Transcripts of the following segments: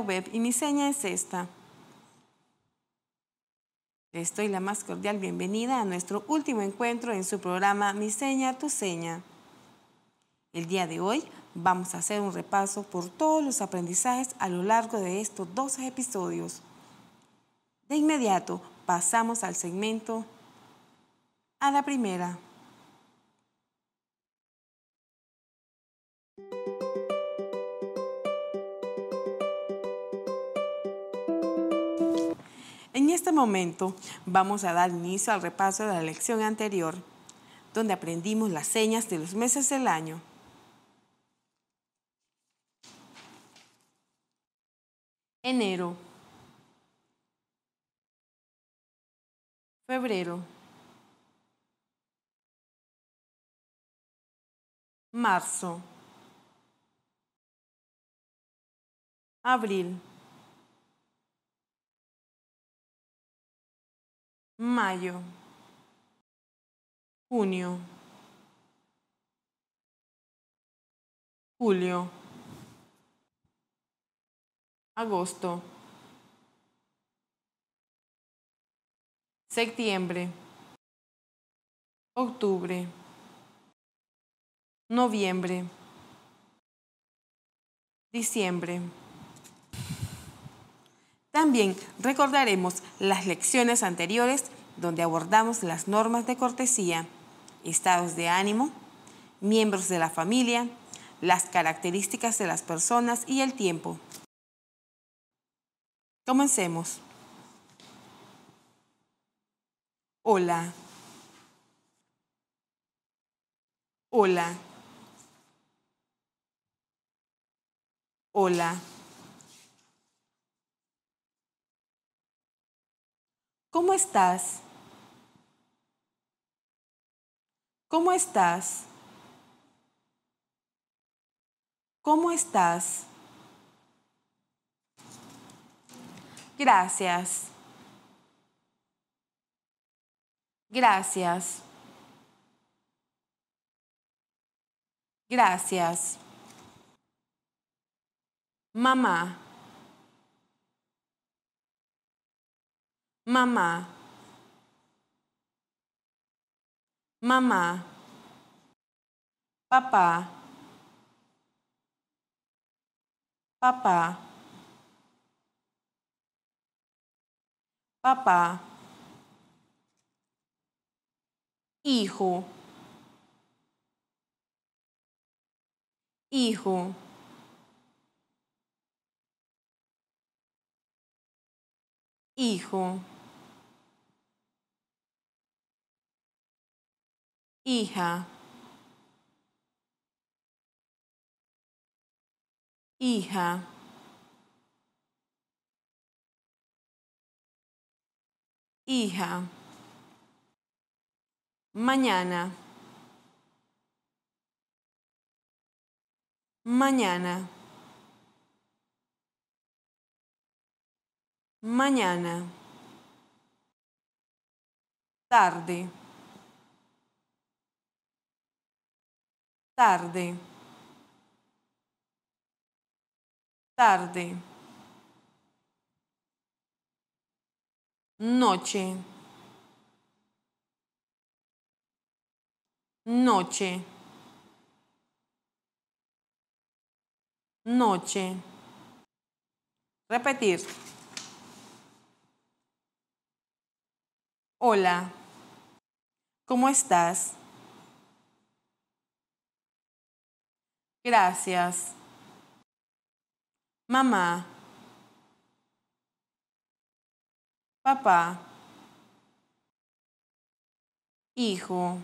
web y mi seña es esta. Les doy la más cordial bienvenida a nuestro último encuentro en su programa Mi seña, tu seña. El día de hoy vamos a hacer un repaso por todos los aprendizajes a lo largo de estos dos episodios. De inmediato pasamos al segmento a la primera. En este momento vamos a dar inicio al repaso de la lección anterior, donde aprendimos las señas de los meses del año. Enero. Febrero. Marzo. Abril. mayo, junio, julio, agosto, septiembre, octubre, noviembre, diciembre. También recordaremos las lecciones anteriores donde abordamos las normas de cortesía, estados de ánimo, miembros de la familia, las características de las personas y el tiempo. Comencemos. Hola. Hola. Hola. ¿Cómo estás? ¿Cómo estás? ¿Cómo estás? Gracias. Gracias. Gracias. Mamá. mamá, mamá, papá, papá, papá, hijo, hijo. Hijo. hija, hija. Hija. Mañana. Mañana. Mañana. Tarde. tarde, tarde, noche, noche, noche. Repetir. Hola, ¿cómo estás? Gracias. Mamá. Papá. Hijo.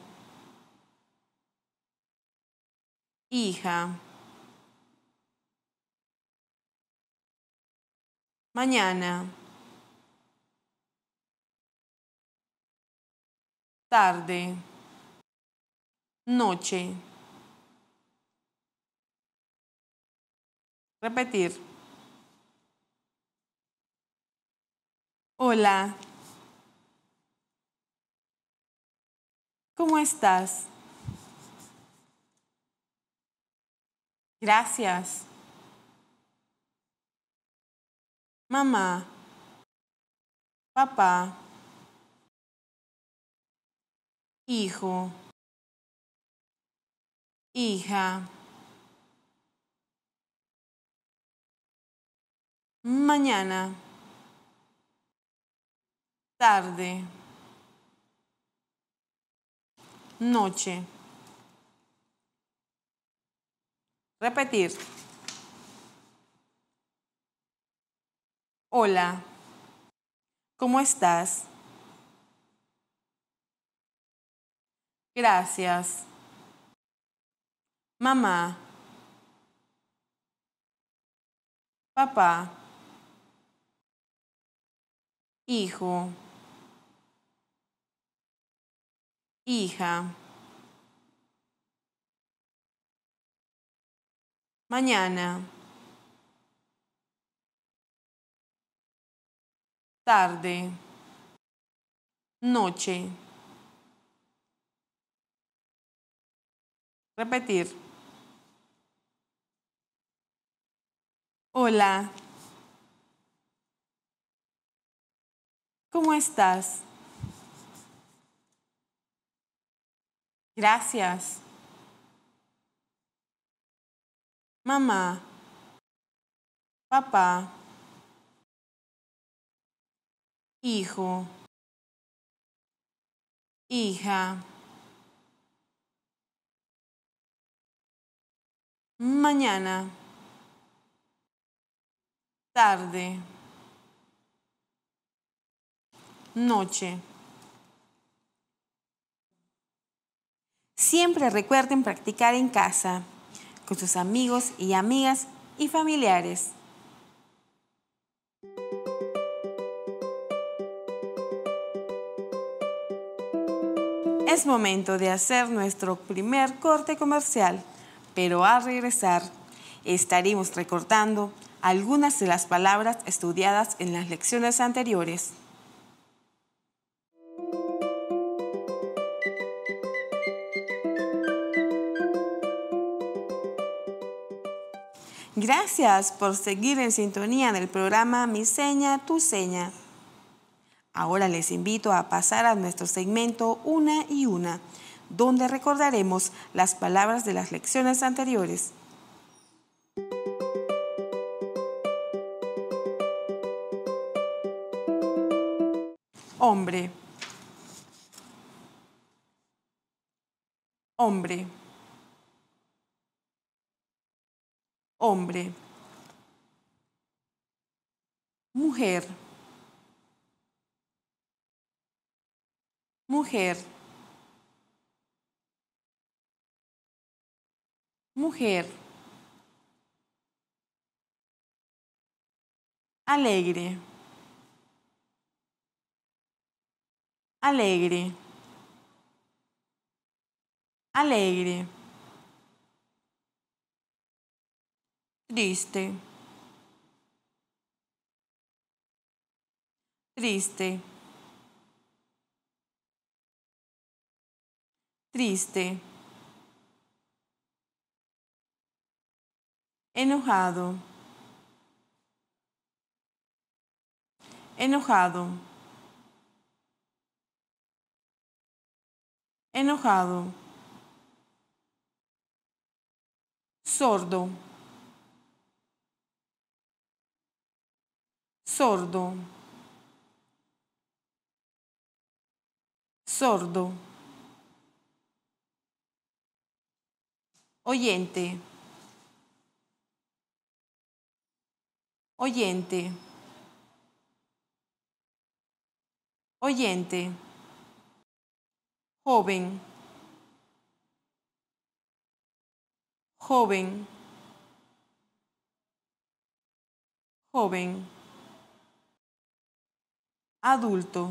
Hija. Mañana. Tarde. Noche. Repetir. Hola. ¿Cómo estás? Gracias. Mamá. Papá. Hijo. Hija. mañana, tarde, noche. Repetir. Hola, ¿cómo estás? Gracias. Mamá. Papá hijo, hija. Mañana. Tarde. Noche. Repetir. Hola. ¿Cómo estás? Gracias. Mamá. Papá. Hijo. Hija. Mañana. Tarde noche. Siempre recuerden practicar en casa, con sus amigos y amigas y familiares. Es momento de hacer nuestro primer corte comercial, pero al regresar estaremos recortando algunas de las palabras estudiadas en las lecciones anteriores. Gracias por seguir en sintonía del programa Mi Seña, Tu Seña. Ahora les invito a pasar a nuestro segmento Una y Una, donde recordaremos las palabras de las lecciones anteriores. Hombre. Hombre. hombre, mujer, mujer, mujer, alegre, alegre, alegre. triste, triste, triste, enojado, enojado, enojado, sordo sordo, sordo, oyente, oyente, oyente, joven, joven, joven adulto,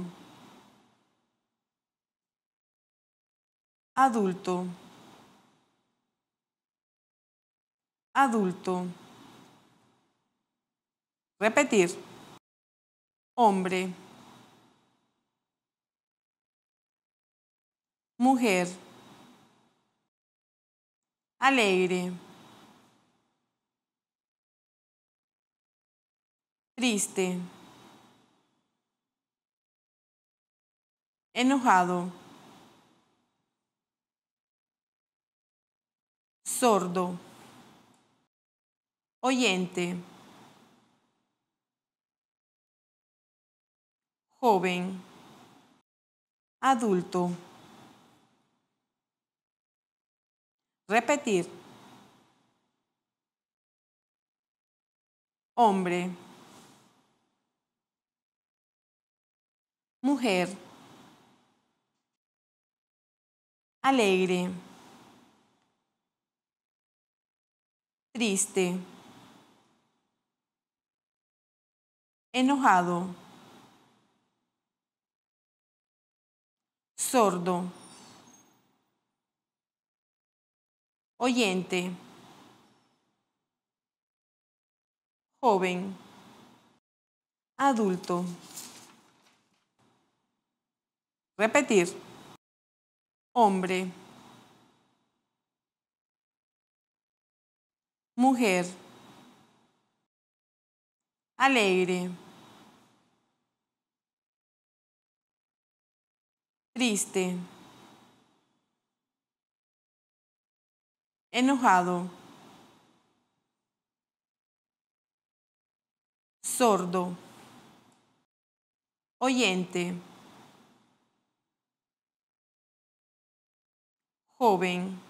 adulto, adulto. Repetir. Hombre. Mujer. Alegre. Triste. enojado, sordo, oyente, joven, adulto. Repetir. Hombre. Mujer alegre, triste, enojado, sordo, oyente, joven, adulto. Repetir hombre, mujer, alegre, triste, enojado, sordo, oyente. joven,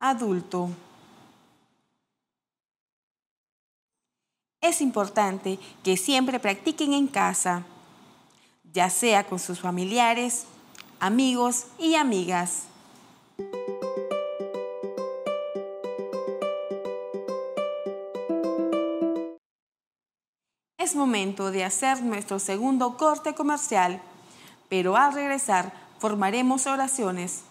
adulto. Es importante que siempre practiquen en casa, ya sea con sus familiares, amigos y amigas. Es momento de hacer nuestro segundo corte comercial, pero al regresar formaremos oraciones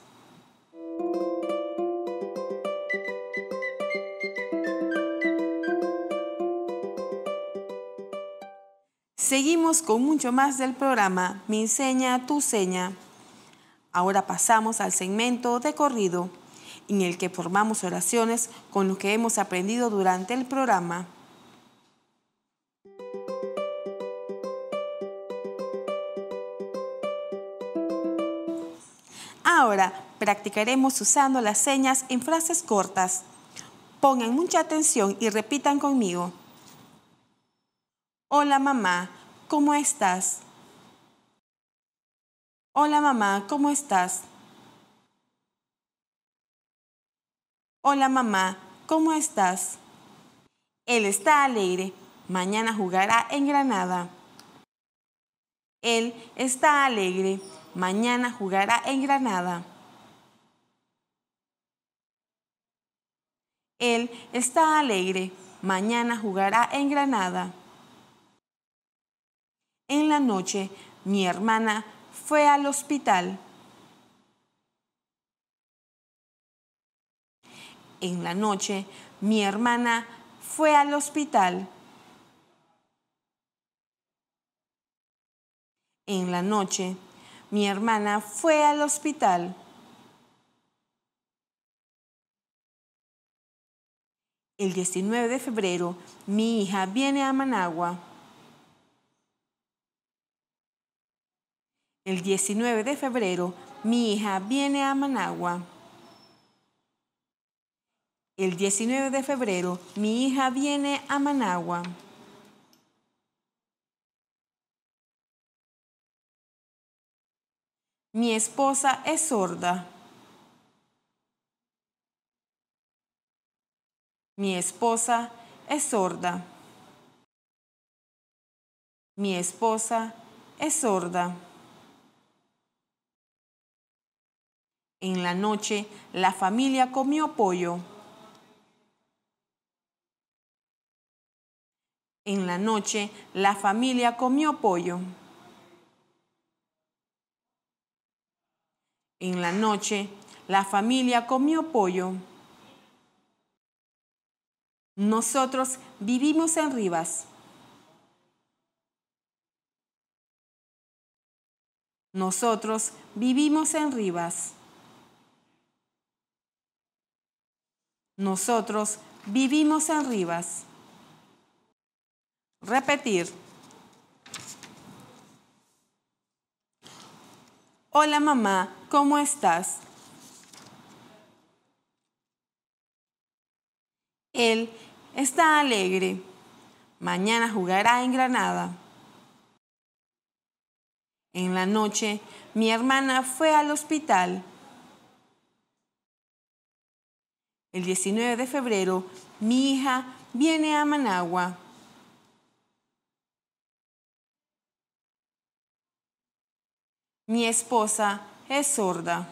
Seguimos con mucho más del programa Mi Enseña, tu seña. Ahora pasamos al segmento de corrido, en el que formamos oraciones con lo que hemos aprendido durante el programa. Ahora practicaremos usando las señas en frases cortas. Pongan mucha atención y repitan conmigo. Hola mamá, ¿cómo estás? Hola mamá, ¿cómo estás? Hola mamá, ¿cómo estás? Él está alegre. Mañana jugará en Granada. Él está alegre. Mañana jugará en Granada. Él está alegre. Mañana jugará en Granada. En la noche, mi hermana fue al hospital. En la noche, mi hermana fue al hospital. En la noche, mi hermana fue al hospital. El 19 de febrero, mi hija viene a Managua. El 19 de febrero, mi hija viene a Managua. El 19 de febrero, mi hija viene a Managua. Mi esposa es sorda. Mi esposa es sorda. Mi esposa es sorda. En la noche, la familia comió pollo. En la noche, la familia comió pollo. En la noche, la familia comió pollo. Nosotros vivimos en Rivas. Nosotros vivimos en Rivas. Nosotros vivimos en Rivas. Repetir. Hola mamá, ¿cómo estás? Él está alegre. Mañana jugará en Granada. En la noche, mi hermana fue al hospital. El 19 de febrero, mi hija viene a Managua. Mi esposa es sorda.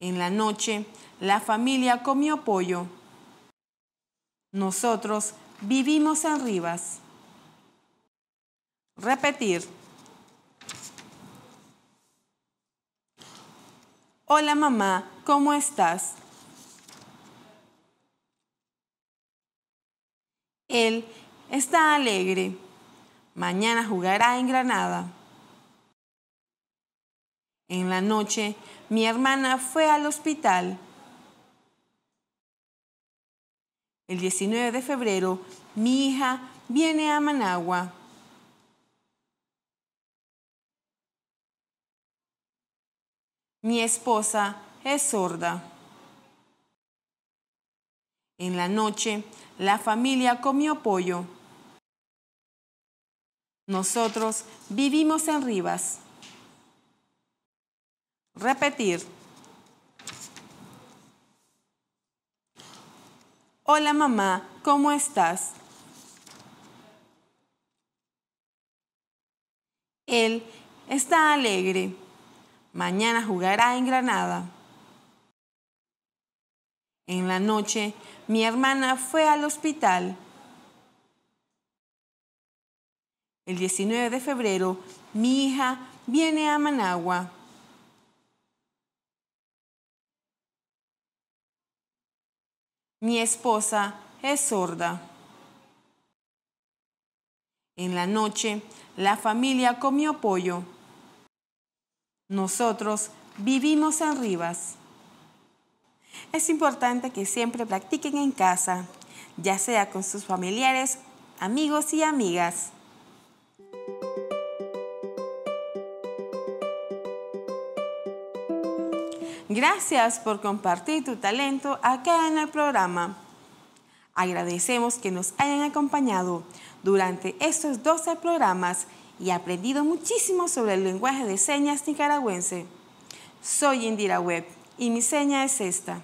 En la noche, la familia comió pollo. Nosotros vivimos en Rivas. Repetir. Hola mamá, ¿cómo estás? Él está alegre. Mañana jugará en Granada. En la noche, mi hermana fue al hospital. El 19 de febrero, mi hija viene a Managua. Mi esposa es sorda. En la noche, la familia comió pollo. Nosotros vivimos en Rivas. Repetir. Hola mamá, ¿cómo estás? Él está alegre. Mañana jugará en Granada. En la noche, mi hermana fue al hospital. El 19 de febrero, mi hija viene a Managua. Mi esposa es sorda. En la noche, la familia comió pollo. Nosotros vivimos en Rivas. Es importante que siempre practiquen en casa, ya sea con sus familiares, amigos y amigas. Gracias por compartir tu talento acá en el programa. Agradecemos que nos hayan acompañado durante estos 12 programas y he aprendido muchísimo sobre el lenguaje de señas nicaragüense. Soy Indira Webb y mi seña es esta.